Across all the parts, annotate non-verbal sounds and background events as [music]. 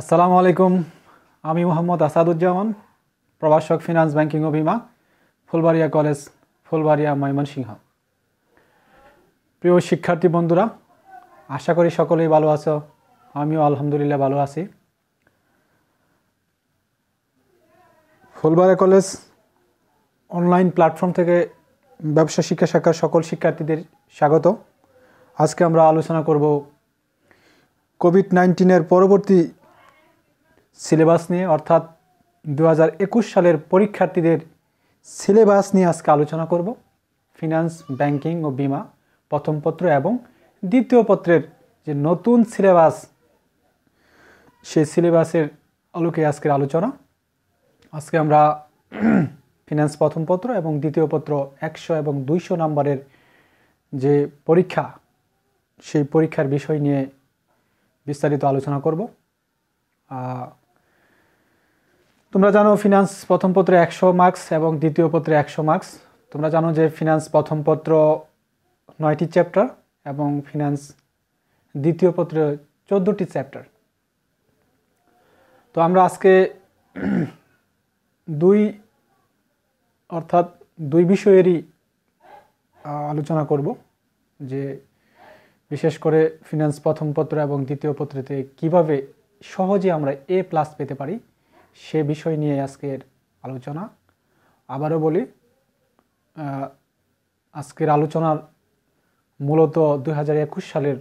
আসসালামু আলাইকুম আমি মোহাম্মদ আসাদুজ্জামান প্রভাষক ফিনান্স ব্যাংকিং ও বিমা ফুলবাড়িয়া কলেজ ফুলবাড়িয়া ময়মনসিংহ প্রিয় শিক্ষার্থী বন্ধুরা আশা করি সকলেই ভালো আছো আমিও আলহামদুলিল্লাহ ভালো আছি ফুলবাড়িয়া কলেজ অনলাইন প্ল্যাটফর্ম থেকে ব্যবসা শিক্ষা শাখার সকল শিক্ষার্থীদের স্বাগত আজকে আমরা আলোচনা করব কোভিড নাইন্টিনের পরবর্তী সিলেবাস নিয়ে অর্থাৎ দু সালের পরীক্ষার্থীদের সিলেবাস নিয়ে আজকে আলোচনা করব ফিনান্স ব্যাংকিং ও বিমা প্রথম পত্র এবং দ্বিতীয় পত্রের যে নতুন সিলেবাস সেই সিলেবাসের আলোকে আজকের আলোচনা আজকে আমরা ফিনান্স প্রথম পত্র এবং দ্বিতীয় পত্র একশো এবং দুইশো নম্বরের যে পরীক্ষা সেই পরীক্ষার বিষয় নিয়ে বিস্তারিত আলোচনা করব তোমরা জানো ফিনান্স প্রথম পত্রে একশো মার্কস এবং দ্বিতীয় পত্রে একশো মার্কস তোমরা জানো যে ফিনান্স প্রথম পত্র নয়টি চ্যাপ্টার এবং ফিনান্স দ্বিতীয় পত্রে চোদ্দোটি চ্যাপ্টার তো আমরা আজকে [clears throat] দুই অর্থাৎ দুই বিষয়েরই আলোচনা করব যে বিশেষ করে ফিনান্স প্রথম পত্র এবং দ্বিতীয় পত্রতে কিভাবে সহজে আমরা এ প্লাস পেতে পারি সে বিষয় নিয়ে আজকের আলোচনা আবারও বলি আজকের আলোচনার মূলত দু সালের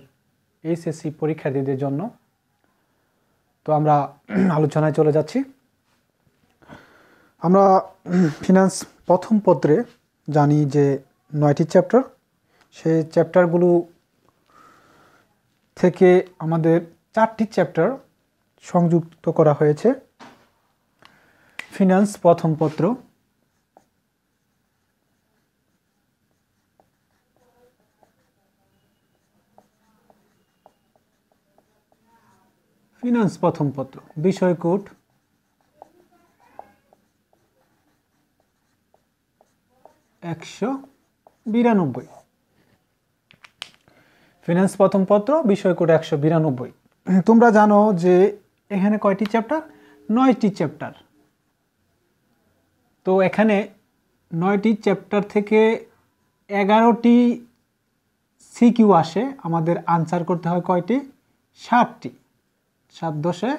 এইচএসসি পরীক্ষার্থীদের জন্য তো আমরা আলোচনায় চলে যাচ্ছি আমরা ফিনান্স প্রথম পত্রে জানি যে নয়টি চ্যাপ্টার সে চ্যাপ্টারগুলো থেকে আমাদের চারটি চ্যাপ্টার সংযুক্ত করা হয়েছে ফিনান্স প্রথম পত্র ফিনান্স প্রথম পত্র কোট একশো বিরানব্বই ফিনান্স প্রথম পত্র কোট একশো বিরানব্বই তোমরা জানো যে এখানে কয়টি চ্যাপ্টার নয়টি চ্যাপ্টার তো এখানে নয়টি চ্যাপ্টার থেকে এগারোটি সিকিউ আসে আমাদের আনসার করতে হয় কয়টি ষাটটি সাত দশে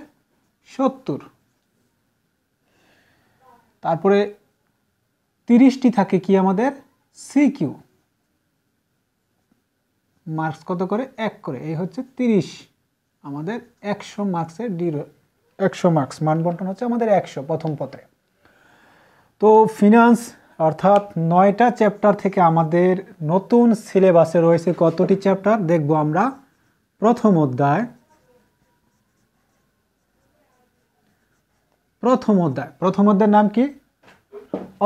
সত্তর তারপরে তিরিশটি থাকে কি আমাদের সিকিউ মার্কস কত করে এক করে এই হচ্ছে তিরিশ আমাদের একশো মার্কসের ডিরো একশো মার্কস মানবন্টন হচ্ছে আমাদের একশো প্রথম পত্রে তো ফিনান্স অর্থাৎ নয়টা চ্যাপ্টার থেকে আমাদের নতুন সিলেবাসে রয়েছে কতটি চ্যাপ্টার দেখব আমরা প্রথম অধ্যায় প্রথম অধ্যায় প্রথম অধ্যায়ের নাম কি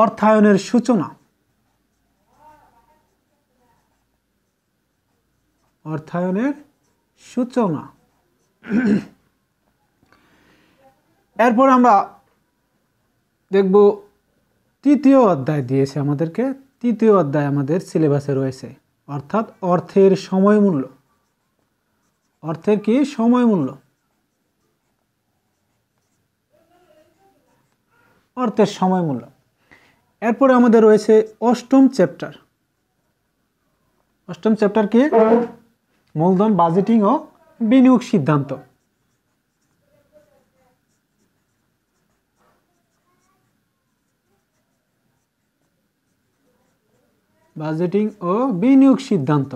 অর্থায়নের সূচনা অর্থায়নের সূচনা এরপর আমরা দেখব তৃতীয় অধ্যায় দিয়েছে আমাদেরকে তৃতীয় অধ্যায় আমাদের সিলেবাসে রয়েছে অর্থাৎ অর্থের সময় মূল্য অর্থের কি সময় মূল্য অর্থের সময় মূল্য এরপরে আমাদের রয়েছে অষ্টম চ্যাপ্টার অষ্টম চ্যাপ্টার কি মূলধন বাজেটিং ও বিনিয়োগ সিদ্ধান্ত বাজেটিং ও বিনিয়োগ সিদ্ধান্ত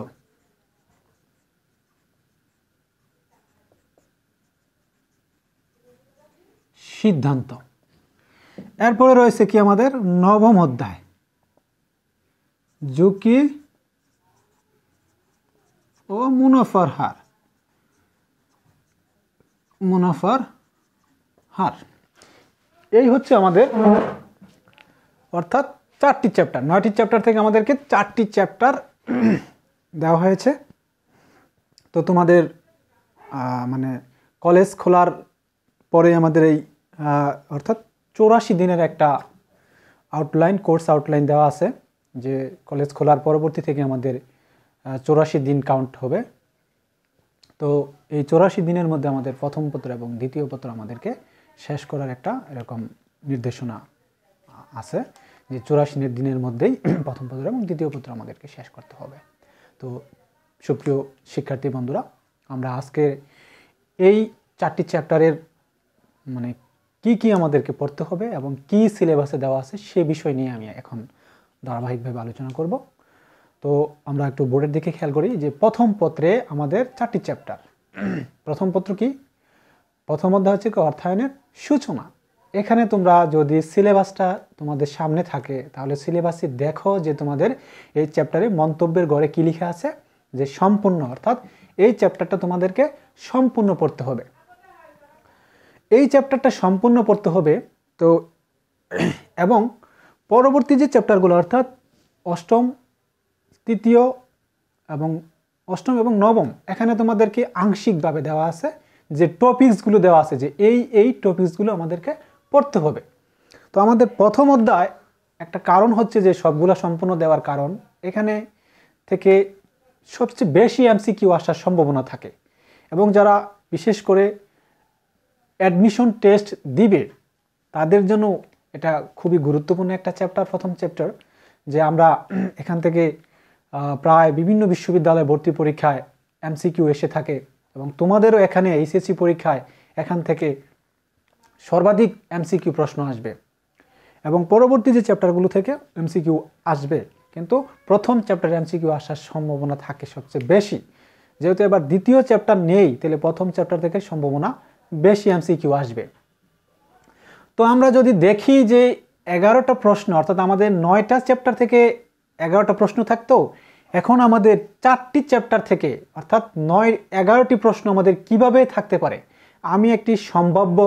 সিদ্ধান্ত এরপরে রয়েছে কি আমাদের নবম অধ্যায় ঝুঁকি ও মুনাফার হার মুনাফার হার এই হচ্ছে আমাদের অর্থাৎ চারটি চ্যাপ্টার নয়টি চ্যাপ্টার থেকে আমাদেরকে চারটি চ্যাপ্টার [clears throat] দেওয়া হয়েছে তো তোমাদের মানে কলেজ খোলার পরে আমাদের এই অর্থাৎ চৌরাশি দিনের একটা আউটলাইন কোর্স আউটলাইন দেওয়া আছে যে কলেজ খোলার পরবর্তী থেকে আমাদের চৌরাশি দিন কাউন্ট হবে তো এই চৌরাশি দিনের মধ্যে আমাদের প্রথম পত্র এবং দ্বিতীয় পত্র আমাদেরকে শেষ করার একটা এরকম নির্দেশনা আছে যে চৌরাশি দিনের মধ্যেই [clears throat] প্রথম পত্র এবং দ্বিতীয় পত্র আমাদেরকে শেষ করতে হবে তো সুপ্রিয় শিক্ষার্থী বন্ধুরা আমরা আজকের এই চারটি চ্যাপ্টারের মানে কি কি আমাদেরকে পড়তে হবে এবং কি সিলেবাসে দেওয়া আছে সে বিষয় নিয়ে আমি এখন ধারাবাহিকভাবে আলোচনা করব তো আমরা একটু বোর্ডের দিকে খেয়াল করি যে প্রথম পত্রে আমাদের চারটি চ্যাপ্টার [clears throat] প্রথম পত্র কি প্রথম অধ্যায় হচ্ছে অর্থায়নের সূচনা এখানে তোমরা যদি সিলেবাসটা তোমাদের সামনে থাকে তাহলে সিলেবাসে দেখো যে তোমাদের এই চ্যাপ্টারে মন্তব্যের গড়ে কী লিখে আছে যে সম্পূর্ণ অর্থাৎ এই চ্যাপ্টারটা তোমাদেরকে সম্পূর্ণ পড়তে হবে এই চ্যাপ্টারটা সম্পূর্ণ পড়তে হবে তো [clears throat] এবং পরবর্তী যে চ্যাপ্টারগুলো অর্থাৎ অষ্টম তৃতীয় এবং অষ্টম এবং নবম এখানে তোমাদেরকে আংশিকভাবে দেওয়া আছে যে টপিক্সগুলো দেওয়া আছে যে এই এই টপিক্সগুলো আমাদেরকে পড়তে হবে তো আমাদের প্রথম অধ্যায় একটা কারণ হচ্ছে যে সবগুলা সম্পূর্ণ দেওয়ার কারণ এখানে থেকে সবচেয়ে বেশি এমসিকিউ আসার সম্ভাবনা থাকে এবং যারা বিশেষ করে অ্যাডমিশন টেস্ট দিবে তাদের জন্য এটা খুবই গুরুত্বপূর্ণ একটা চ্যাপ্টার প্রথম চ্যাপ্টার যে আমরা এখান থেকে প্রায় বিভিন্ন বিশ্ববিদ্যালয়ে ভর্তি পরীক্ষায় এমসিকিউ এসে থাকে এবং তোমাদেরও এখানে এইচএসসি পরীক্ষায় এখান থেকে সর্বাধিক এমসিকিউ প্রশ্ন আসবে এবং পরবর্তী যে চ্যাপ্টারগুলো থেকে এমসিকিউ আসবে কিন্তু প্রথম চ্যাপ্টার এমসিকিউ আসার সম্ভাবনা থাকে সবচেয়ে বেশি যেহেতু এবার দ্বিতীয় চ্যাপ্টার নেই তাহলে প্রথম চ্যাপ্টার থেকে সম্ভাবনা বেশি এমসিকিউ আসবে তো আমরা যদি দেখি যে এগারোটা প্রশ্ন অর্থাৎ আমাদের নয়টা চ্যাপ্টার থেকে এগারোটা প্রশ্ন থাকতো এখন আমাদের চারটি চ্যাপ্টার থেকে অর্থাৎ নয় এগারোটি প্রশ্ন আমাদের কিভাবে থাকতে পারে আমি একটি সম্ভাব্য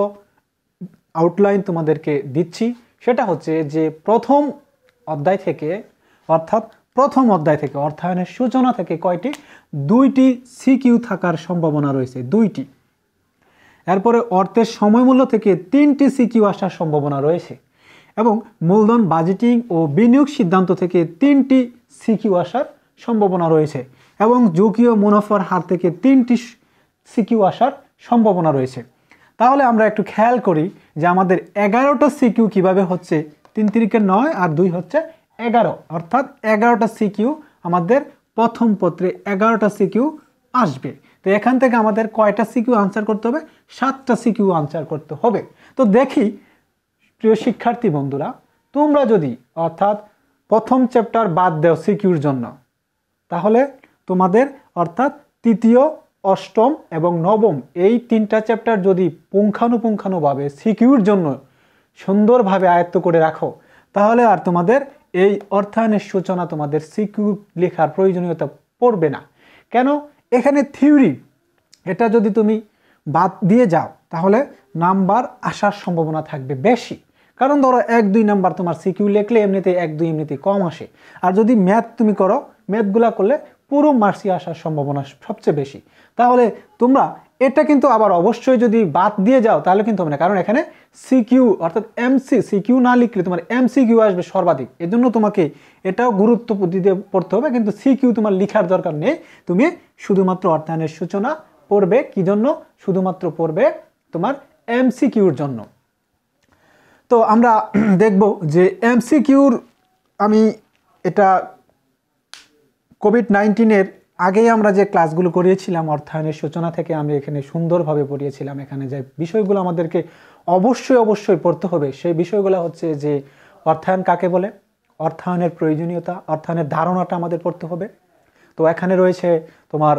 আউটলাইন তোমাদেরকে দিচ্ছি সেটা হচ্ছে যে প্রথম অধ্যায় থেকে অর্থাৎ প্রথম অধ্যায় থেকে অর্থায়নের সূচনা থেকে কয়টি দুইটি সিকিউ থাকার সম্ভাবনা রয়েছে দুইটি এরপরে অর্থের সময়মূল্য থেকে তিনটি সিকিউ আসার সম্ভাবনা রয়েছে এবং মূলধন বাজেটিং ও বিনিয়োগ সিদ্ধান্ত থেকে তিনটি সিকিউ আসার সম্ভাবনা রয়েছে এবং ঝুঁকি ও মুনাফার হার থেকে তিনটি সিকিউ আসার সম্ভাবনা রয়েছে তাহলে আমরা একটু খেয়াল করি যে আমাদের এগারোটা সিকিউ কিভাবে হচ্ছে তিন তিরিকে নয় আর দুই হচ্ছে এগারো অর্থাৎ এগারোটা সিকিউ আমাদের প্রথম পত্রে এগারোটা সিকিউ আসবে তো এখান থেকে আমাদের কয়টা সিকিউ আনসার করতে হবে সাতটা সিকিউ আনসার করতে হবে তো দেখি প্রিয় শিক্ষার্থী বন্ধুরা তোমরা যদি অর্থাৎ প্রথম চ্যাপ্টার বাদ দেও সিকিউর জন্য তাহলে তোমাদের অর্থাৎ তৃতীয় অষ্টম এবং নবম এই তিনটা চ্যাপ্টার যদি পুঙ্খানুপুঙ্খানুভাবে সিকিউর জন্য সুন্দরভাবে আয়ত্ত করে রাখো তাহলে আর তোমাদের এই অর্থায়নের সূচনা তোমাদের সিকিউর লেখার প্রয়োজনীয়তা পড়বে না কেন এখানে থিওরি এটা যদি তুমি বাদ দিয়ে যাও তাহলে নাম্বার আসার সম্ভাবনা থাকবে বেশি কারণ ধরো এক দুই নাম্বার তোমার সিকিউ লেখলে এমনিতে এক দুই এমনিতে কম আসে আর যদি ম্যাথ তুমি করো ম্যাথগুলা করলে পুরো মার্সি আসার সম্ভাবনা সবচেয়ে বেশি তাহলে তোমরা এটা কিন্তু আবার অবশ্যই যদি বাদ দিয়ে যাও তাহলে কিন্তু হবে না কারণ এখানে সিকিউ অর্থাৎ এমসি সিকিউ না লিখলে তোমার এমসি কিউ আসবে সর্বাধিক এজন্য তোমাকে এটাও গুরুত্ব দিতে পড়তে হবে কিন্তু সিকিউ তোমার লিখার দরকার নেই তুমি শুধুমাত্র অর্থায়নের সূচনা পড়বে কি জন্য শুধুমাত্র পড়বে তোমার এমসি কিউর জন্য তো আমরা [clears throat] দেখব যে এমসি কিউর আমি এটা কোভিড নাইন্টিনের আগেই আমরা যে ক্লাসগুলো করিয়েছিলাম অর্থায়নের সূচনা থেকে আমি এখানে সুন্দরভাবে পড়িয়েছিলাম এখানে যে বিষয়গুলো আমাদেরকে অবশ্যই অবশ্যই পড়তে হবে সেই বিষয়গুলো হচ্ছে যে অর্থায়ন কাকে বলে অর্থায়নের প্রয়োজনীয়তা অর্থায়নের ধারণাটা আমাদের পড়তে হবে তো এখানে রয়েছে তোমার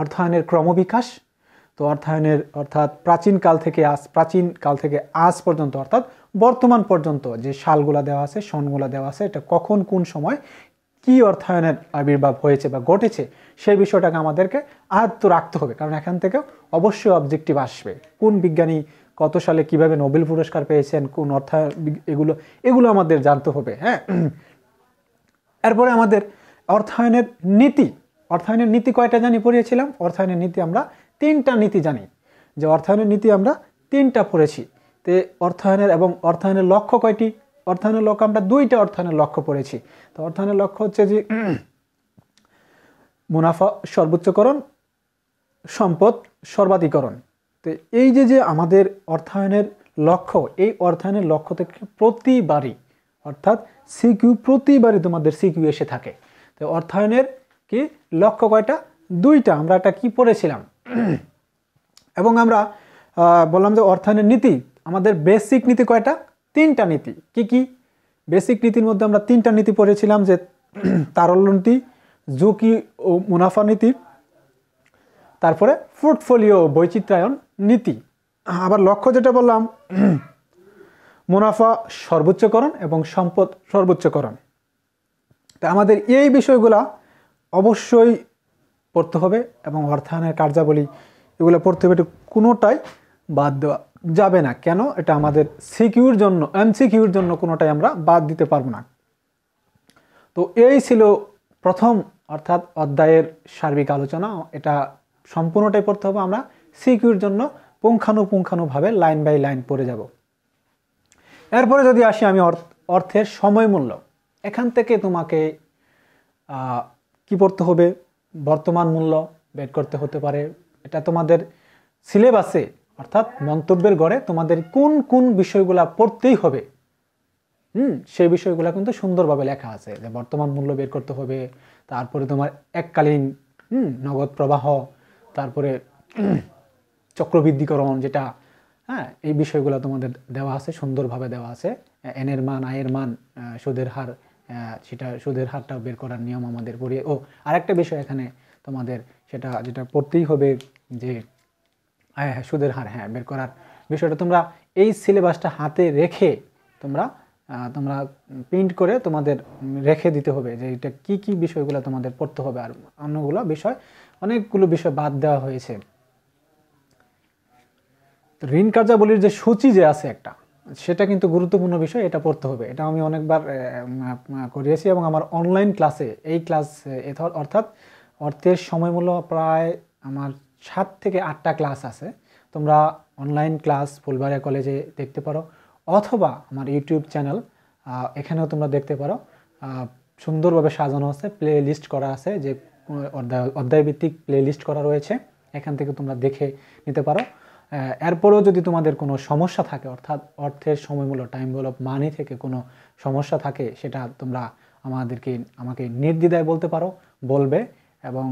অর্থায়নের ক্রমবিকাশ তো অর্থায়নের অর্থাৎ প্রাচীনকাল থেকে আজ প্রাচীনকাল থেকে আজ পর্যন্ত অর্থাৎ বর্তমান পর্যন্ত যে সালগুলা দেওয়া আছে সনগুলা দেওয়া আছে এটা কখন কোন সময় কি অর্থায়নের আবির্ভাব হয়েছে বা ঘটেছে সেই বিষয়টাকে আমাদেরকে আয়ত্ত রাখতে হবে কারণ এখান থেকে অবশ্যই অবজেক্টিভ আসবে কোন বিজ্ঞানী কত সালে কিভাবে নোবেল পুরস্কার পেয়েছেন কোন অর্থায়ন এগুলো এগুলো আমাদের জানতে হবে হ্যাঁ এরপরে আমাদের অর্থায়নের নীতি অর্থায়নের নীতি কয়টা জানি পড়িয়েছিলাম অর্থায়নের নীতি আমরা তিনটা নীতি জানি যে অর্থায়নের নীতি আমরা তিনটা পড়েছি তে অর্থায়নের এবং অর্থায়নের লক্ষ্য কয়টি অর্থায়নের লক্ষ্য আমরা দুইটা অর্থায়নের লক্ষ্য পড়েছি তো অর্থায়নের লক্ষ্য হচ্ছে যে [clears throat] মুনাফা সর্বোচ্চকরণ সম্পদ সর্বাধিকরণ তো এই যে যে আমাদের অর্থায়নের লক্ষ্য এই অর্থায়নের লক্ষ্য থেকে প্রতিবারই অর্থাৎ সিকিউ প্রতিবারই তোমাদের সিকিউ এসে থাকে তো অর্থায়নের কি লক্ষ্য কয়টা দুইটা আমরা একটা কি পড়েছিলাম [clears throat] এবং আমরা বললাম যে অর্থায়নের নীতি আমাদের বেসিক নীতি কয়টা তিনটা নীতি কি কি বেসিক নীতির মধ্যে আমরা তিনটা নীতি পড়েছিলাম যে তারল্য নীতি ঝুঁকি ও মুনাফা নীতি তারপরে পোর্টফোলিও বৈচিত্রায়ন নীতি আবার লক্ষ্য যেটা বললাম মুনাফা সর্বোচ্চকরণ এবং সম্পদ সর্বোচ্চকরণ তা আমাদের এই বিষয়গুলা অবশ্যই পড়তে হবে এবং অর্থায়নের কার্যাবলী এগুলো পড়তে হবে কোনোটাই বাদ দেওয়া যাবে না কেন এটা আমাদের সিকিউর জন্য এমসিকিউর জন্য কোনোটাই আমরা বাদ দিতে পারবো না তো এই ছিল প্রথম অর্থাৎ অধ্যায়ের সার্বিক আলোচনা এটা সম্পূর্ণটাই পড়তে হবে আমরা সিকিউর জন্য পুঙ্খানুপুঙ্খানুভাবে লাইন বাই লাইন পড়ে যাব এরপরে যদি আসি আমি অর্থের সময় মূল্য এখান থেকে তোমাকে কি পড়তে হবে বর্তমান মূল্য বের করতে হতে পারে এটা তোমাদের সিলেবাসে অর্থাৎ মন্তব্যের গড়ে তোমাদের কোন কোন বিষয়গুলা পড়তেই হবে হুম সেই বিষয়গুলো কিন্তু সুন্দরভাবে লেখা আছে যে বর্তমান মূল্য বের করতে হবে তারপরে তোমার এককালীন হুম নগদ প্রবাহ তারপরে [clears throat] চক্রবৃদ্ধিকরণ যেটা হ্যাঁ এই বিষয়গুলো তোমাদের দেওয়া আছে সুন্দরভাবে দেওয়া আছে এনের মান আয়ের মান সুদের হার সেটা সুদের হারটা বের করার নিয়ম আমাদের পড়িয়ে ও আরেকটা বিষয় এখানে তোমাদের সেটা যেটা পড়তেই হবে যে হ্যাঁ হ্যাঁ সুদের হার হ্যাঁ বের করার বিষয়টা তোমরা এই সিলেবাসটা হাতে রেখে তোমরা তোমরা প্রিন্ট করে তোমাদের রেখে দিতে হবে যে এটা কি কি বিষয়গুলো তোমাদের পড়তে হবে আর অন্যগুলো বিষয় অনেকগুলো বিষয় বাদ দেওয়া হয়েছে ঋণ কার্যাবলীর যে সূচি যে আছে একটা সেটা কিন্তু গুরুত্বপূর্ণ বিষয় এটা পড়তে হবে এটা আমি অনেকবার করিয়েছি এবং আমার অনলাইন ক্লাসে এই ক্লাস অর্থাৎ অর্থের সময়মূল্য প্রায় আমার সাত থেকে আটটা ক্লাস আছে তোমরা অনলাইন ক্লাস ফুলবাড়িয়া কলেজে দেখতে পারো অথবা আমার ইউটিউব চ্যানেল এখানেও তোমরা দেখতে পারো সুন্দরভাবে সাজানো আছে প্লে লিস্ট করা আছে যে অধ্যায় অধ্যায়ভিত্তিক প্লে লিস্ট করা রয়েছে এখান থেকে তোমরা দেখে নিতে পারো এরপরেও যদি তোমাদের কোনো সমস্যা থাকে অর্থাৎ অর্থের সময়মূলক টাইম অফ মানি থেকে কোনো সমস্যা থাকে সেটা তোমরা আমাদেরকে আমাকে নির্দ্বিধায় বলতে পারো বলবে এবং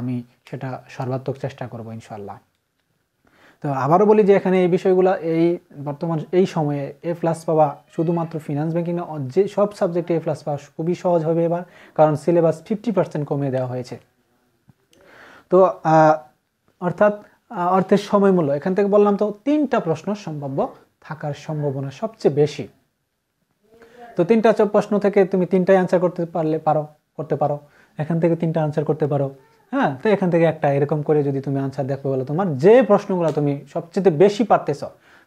আমি সেটা সর্বাত্মক চেষ্টা করব ইনশাল্লাহ তো আবারও বলি যে এখানে এই বিষয়গুলো এই বর্তমান এই সময়ে এ প্লাস পাওয়া শুধুমাত্র ফিনান্স ব্যাংকিং না যে সব সাবজেক্টে এ প্লাস পাওয়া খুবই সহজ হবে এবার কারণ সিলেবাস ফিফটি পার্সেন্ট কমিয়ে দেওয়া হয়েছে তো অর্থাৎ অর্থের সময় মূল্য এখান থেকে বললাম তো তিনটা প্রশ্ন সম্ভাব্য থাকার সম্ভাবনা সবচেয়ে বেশি তো তিনটা প্রশ্ন থেকে তুমি তিনটাই অ্যান্সার করতে পারলে পারো করতে পারো এখান থেকে তিনটা আনসার করতে পারো হ্যাঁ তো এখান থেকে একটা এরকম করে যদি তুমি আনসার দেখো বলো তোমার যে প্রশ্নগুলো তুমি সবচেয়ে বেশি পারতেছ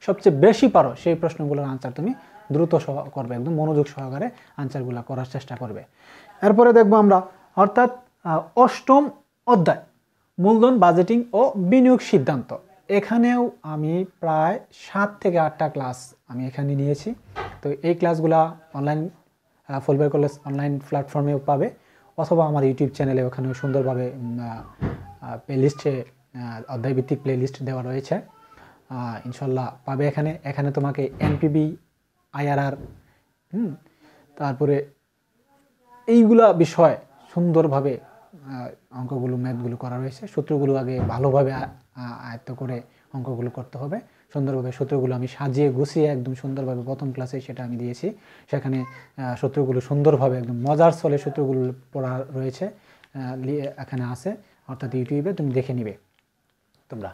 সবচেয়ে বেশি পারো সেই প্রশ্নগুলোর আনসার তুমি দ্রুত সহ করবে একদম মনোযোগ সহকারে আনসারগুলো করার চেষ্টা করবে এরপরে দেখবো আমরা অর্থাৎ অষ্টম অধ্যায় মূলধন বাজেটিং ও বিনিয়োগ সিদ্ধান্ত এখানেও আমি প্রায় সাত থেকে আটটা ক্লাস আমি এখানে নিয়েছি তো এই ক্লাসগুলা অনলাইন ফলবের কলেজ অনলাইন প্ল্যাটফর্মেও পাবে অথবা আমার ইউটিউব চ্যানেলে ওখানে সুন্দরভাবে প্লেলিস্টে অধ্যায়ভিত্তিক প্লেলিস্ট দেওয়া রয়েছে ইনশাল্লাহ পাবে এখানে এখানে তোমাকে এনপিবি আইআরআর হুম তারপরে এইগুলা বিষয় সুন্দরভাবে অঙ্কগুলো ম্যাথগুলো করা রয়েছে সূত্রগুলো আগে ভালোভাবে আয়ত্ত করে অঙ্কগুলো করতে হবে সুন্দরভাবে সূত্রগুলো আমি সাজিয়ে গুছিয়ে একদম সুন্দরভাবে প্রথম ক্লাসে সেটা আমি দিয়েছি সেখানে সূত্রগুলো সুন্দরভাবে একদম মজার চলে সূত্রগুলো পড়া রয়েছে এখানে আছে অর্থাৎ ইউটিউবে তুমি দেখে নিবে তোমরা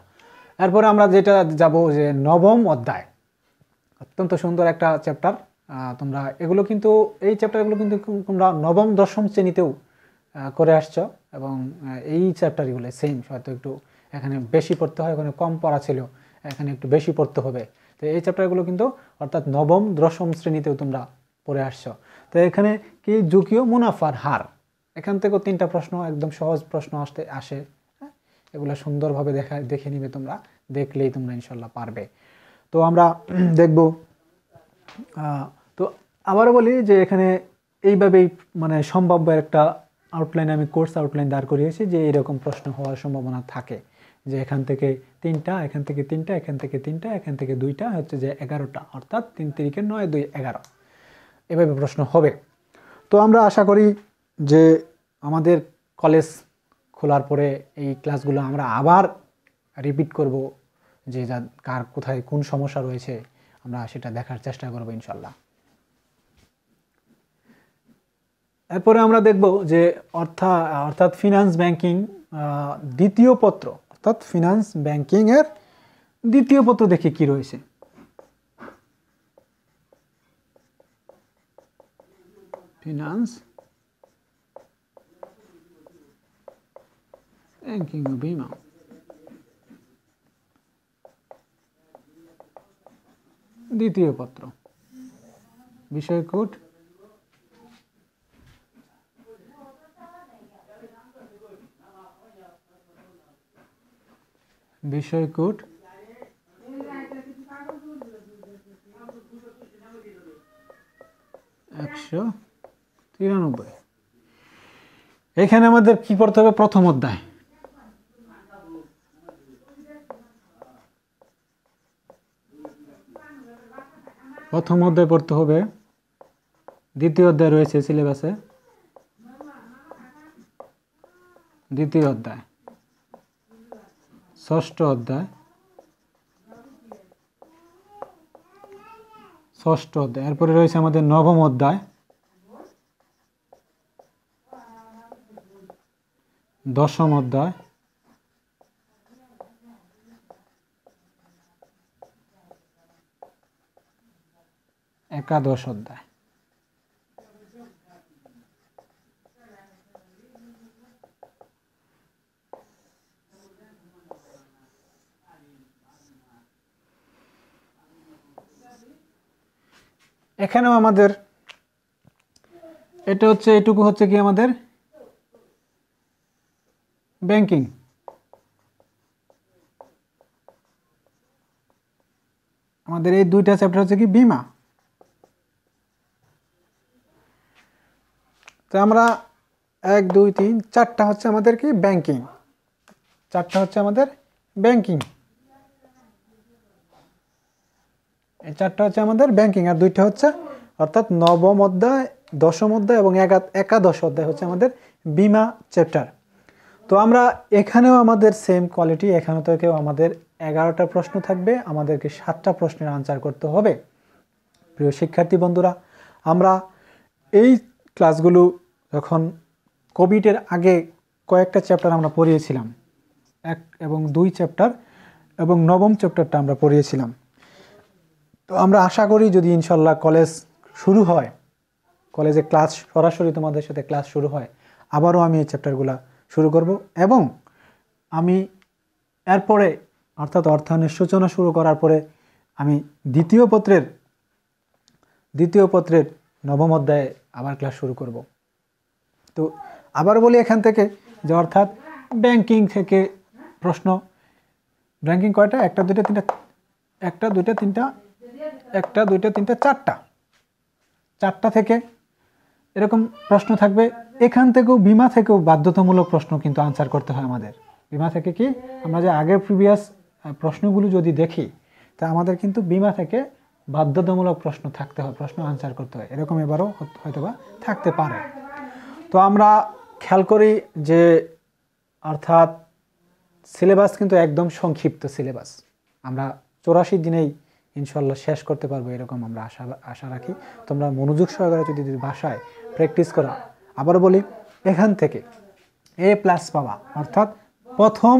এরপর আমরা যেটা যাব যে নবম অধ্যায় অত্যন্ত সুন্দর একটা চ্যাপ্টার তোমরা এগুলো কিন্তু এই চ্যাপ্টারগুলো কিন্তু তোমরা নবম দশম শ্রেণীতেও করে আসছ এবং এই চ্যাপ্টারগুলো সেম হয়তো একটু এখানে বেশি পড়তে হয় ওখানে কম পড়া ছিল এখানে একটু বেশি পড়তে হবে তো এই চ্যাপ্টারগুলো কিন্তু অর্থাৎ নবম দশম শ্রেণীতেও তোমরা পড়ে আসছো তো এখানে কি ঝুঁকিও মুনাফার হার এখান থেকেও তিনটা প্রশ্ন একদম সহজ প্রশ্ন আসতে আসে হ্যাঁ? এগুলো সুন্দরভাবে দেখা দেখে নিবে তোমরা দেখলেই তোমরা ইনশাল্লাহ পারবে তো আমরা [clears throat] দেখব তো আবারও বলি যে এখানে এইভাবেই মানে সম্ভাব্য একটা আউটলাইন আমি কোর্স আউটলাইন দাঁড় করিয়েছি যে এরকম প্রশ্ন হওয়ার সম্ভাবনা থাকে যে এখান থেকে তিনটা এখান থেকে তিনটা এখান থেকে তিনটা এখান থেকে দুইটা হচ্ছে যে এগারোটা অর্থাৎ তিন তিরিকে নয় দুই এগারো এভাবে প্রশ্ন হবে তো আমরা আশা করি যে আমাদের কলেজ খোলার পরে এই ক্লাসগুলো আমরা আবার রিপিট করব যে যা কার কোথায় কোন সমস্যা রয়েছে আমরা সেটা দেখার চেষ্টা করব ইনশাল্লাহ এরপরে আমরা দেখব যে অর্থাৎ অর্থাৎ ফিনান্স ব্যাংকিং দ্বিতীয় পত্র অর্থাৎ ফিনান্স ব্যাংকিংয়ের দ্বিতীয় পত্র দেখি কি রয়েছে ফিনান্স ব্যাংকিং বিমা দ্বিতীয় পত্র কোড বিষয়কূট একশো তিরানব্বই এখানে আমাদের কি করতে হবে প্রথম অধ্যায় প্রথম অধ্যায় পড়তে হবে দ্বিতীয় অধ্যায় রয়েছে সিলেবাসে দ্বিতীয় অধ্যায় ষষ্ঠ অধ্যায় ষষ্ঠ অধ্যায় এরপরে রয়েছে আমাদের নবম অধ্যায় দশম অধ্যায় একাদশ অধ্যায় এখানেও আমাদের এটা হচ্ছে এটুকু হচ্ছে কি আমাদের ব্যাংকিং আমাদের এই দুইটা চ্যাপ্টার হচ্ছে কি বিমা তো আমরা এক দুই তিন চারটা হচ্ছে আমাদের কি ব্যাংকিং চারটা হচ্ছে আমাদের ব্যাংকিং এই চারটা হচ্ছে আমাদের ব্যাংকিং আর দুইটা হচ্ছে অর্থাৎ নবম অধ্যায় দশম অধ্যায় এবং একাদশ অধ্যায় হচ্ছে আমাদের বিমা চ্যাপ্টার তো আমরা এখানেও আমাদের সেম কোয়ালিটি এখানে থেকেও আমাদের এগারোটা প্রশ্ন থাকবে আমাদেরকে সাতটা প্রশ্নের আনসার করতে হবে প্রিয় শিক্ষার্থী বন্ধুরা আমরা এই ক্লাসগুলো যখন কোভিডের আগে কয়েকটা চ্যাপ্টার আমরা পড়িয়েছিলাম এক এবং দুই চ্যাপ্টার এবং নবম চ্যাপ্টারটা আমরা পড়িয়েছিলাম তো আমরা আশা করি যদি ইনশাল্লাহ কলেজ শুরু হয় কলেজে ক্লাস সরাসরি তোমাদের সাথে ক্লাস শুরু হয় আবারও আমি এই চ্যাপ্টারগুলো শুরু করব এবং আমি এরপরে অর্থাৎ অর্থায়নের সূচনা শুরু করার পরে আমি দ্বিতীয় পত্রের দ্বিতীয় পত্রের নবম অধ্যায়ে আবার ক্লাস শুরু করব তো আবার বলি এখান থেকে যে অর্থাৎ ব্যাংকিং থেকে প্রশ্ন ব্যাংকিং কয়টা একটা দুইটা তিনটা একটা দুইটা তিনটা একটা দুইটা তিনটা চারটা চারটা থেকে এরকম প্রশ্ন থাকবে এখান থেকেও বিমা থেকেও বাধ্যতামূলক প্রশ্ন কিন্তু আনসার করতে হয় আমাদের বিমা থেকে কি আমরা যে আগের প্রিভিয়াস প্রশ্নগুলো যদি দেখি তা আমাদের কিন্তু বিমা থেকে বাধ্যতামূলক প্রশ্ন থাকতে হয় প্রশ্ন আনসার করতে হয় এরকম এবারও হয়তোবা থাকতে পারে তো আমরা খেয়াল করি যে অর্থাৎ সিলেবাস কিন্তু একদম সংক্ষিপ্ত সিলেবাস আমরা চৌরাশি দিনেই ইনশাল্লাহ শেষ করতে পারবো এরকম আমরা আশা আশা রাখি তোমরা মনোযোগ সহকারে যদি ভাষায় প্র্যাকটিস করো আবার বলি এখান থেকে এ প্লাস পাওয়া অর্থাৎ প্রথম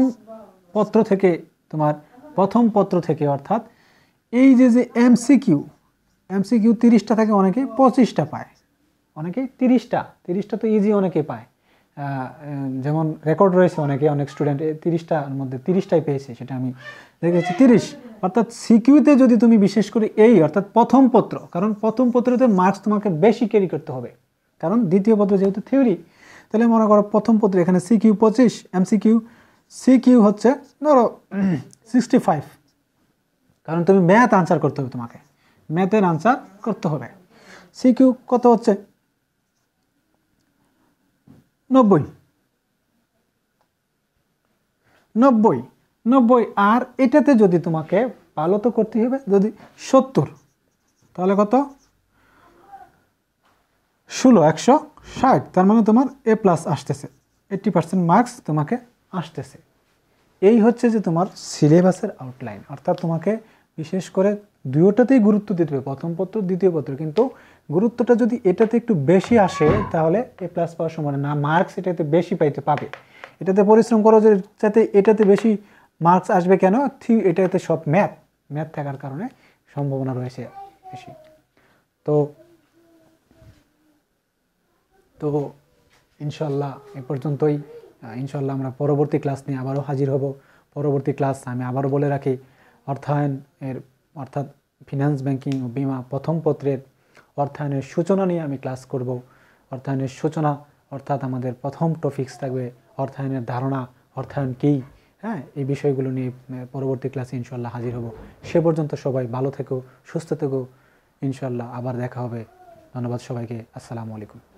পত্র থেকে তোমার প্রথম পত্র থেকে অর্থাৎ এই যে যে এমসিকিউ এমসিকিউ তিরিশটা থাকে অনেকে পঁচিশটা পায় অনেকে তিরিশটা তিরিশটা তো ইজি অনেকে পায় যেমন রেকর্ড রয়েছে অনেকে অনেক স্টুডেন্ট তিরিশটার মধ্যে তিরিশটাই পেয়েছে সেটা আমি দেখেছি তিরিশ অর্থাৎ সিকিউতে যদি তুমি বিশেষ করে এই অর্থাৎ প্রথম পত্র কারণ প্রথম পত্রতে মার্কস তোমাকে বেশি ক্যারি করতে হবে কারণ দ্বিতীয় পত্র যেহেতু থিওরি তাহলে মনে করো প্রথম পত্র এখানে সিকিউ পঁচিশ এম সিকিউ সিকিউ হচ্ছে ধরো সিক্সটি ফাইভ কারণ তুমি ম্যাথ আনসার করতে হবে তোমাকে ম্যাথের আনসার করতে হবে সিকিউ কত হচ্ছে নব্বই নব্বই নব্বই আর এটাতে যদি তোমাকে পালত করতে হবে যদি সত্তর তাহলে কত ষোলো একশো ষাট তার মানে তোমার এ প্লাস আসতেছে এইটি পার্সেন্ট মার্কস তোমাকে আসতেছে এই হচ্ছে যে তোমার সিলেবাসের আউটলাইন অর্থাৎ তোমাকে বিশেষ করে দুয়োটাতেই গুরুত্ব দিতে হবে প্রথম পত্র দ্বিতীয় পত্র কিন্তু গুরুত্বটা যদি এটাতে একটু বেশি আসে তাহলে এ প্লাস পাওয়ার সম্ভাবনা না মার্কস এটাতে বেশি পাইতে পাবে এটাতে পরিশ্রম করো যে যাতে এটাতে বেশি মার্কস আসবে কেন এটাতে সব ম্যাথ ম্যাথ থাকার কারণে সম্ভাবনা রয়েছে বেশি তো তো ইনশাল্লাহ এ পর্যন্তই ইনশাল্লাহ আমরা পরবর্তী ক্লাস নিয়ে আবারও হাজির হব পরবর্তী ক্লাস আমি আবারও বলে রাখি অর্থায়ন এর অর্থাৎ ফিনান্স ব্যাংকিং ও বিমা প্রথম পত্রের অর্থায়নের সূচনা নিয়ে আমি ক্লাস করব অর্থায়নের সূচনা অর্থাৎ আমাদের প্রথম টপিক্স থাকবে অর্থায়নের ধারণা অর্থায়ন কী হ্যাঁ এই বিষয়গুলো নিয়ে পরবর্তী ক্লাসে ইনশাল্লাহ হাজির হব সে পর্যন্ত সবাই ভালো থেকো সুস্থ থেকো ইনশাল্লাহ আবার দেখা হবে ধন্যবাদ সবাইকে আসসালামু আলাইকুম